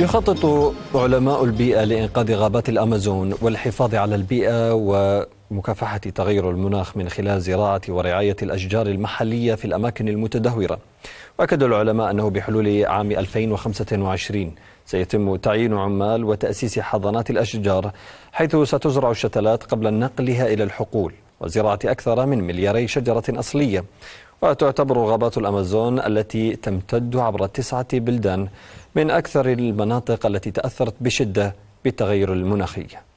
يخطط علماء البيئة لإنقاذ غابات الأمازون والحفاظ على البيئة ومكافحة تغير المناخ من خلال زراعة ورعاية الأشجار المحلية في الأماكن المتدهورة وأكد العلماء أنه بحلول عام 2025 سيتم تعيين عمال وتأسيس حضانات الأشجار حيث ستزرع الشتلات قبل نقلها إلى الحقول وزراعة أكثر من ملياري شجرة أصلية وتعتبر غابات الأمازون التي تمتد عبر تسعة بلدان من أكثر المناطق التي تأثرت بشدة بالتغير المناخي